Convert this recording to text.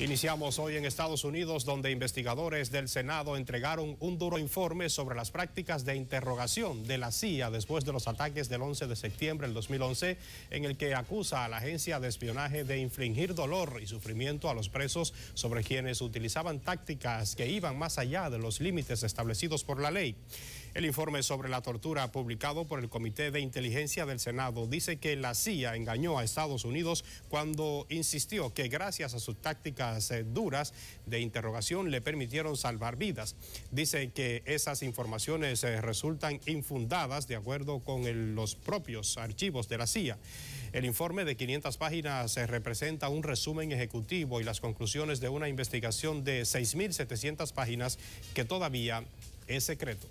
Iniciamos hoy en Estados Unidos, donde investigadores del Senado entregaron un duro informe sobre las prácticas de interrogación de la CIA después de los ataques del 11 de septiembre del 2011, en el que acusa a la agencia de espionaje de infligir dolor y sufrimiento a los presos sobre quienes utilizaban tácticas que iban más allá de los límites establecidos por la ley. El informe sobre la tortura publicado por el Comité de Inteligencia del Senado dice que la CIA engañó a Estados Unidos cuando insistió que gracias a sus tácticas eh, duras de interrogación le permitieron salvar vidas. Dice que esas informaciones eh, resultan infundadas de acuerdo con los propios archivos de la CIA. El informe de 500 páginas eh, representa un resumen ejecutivo y las conclusiones de una investigación de 6.700 páginas que todavía es secreto.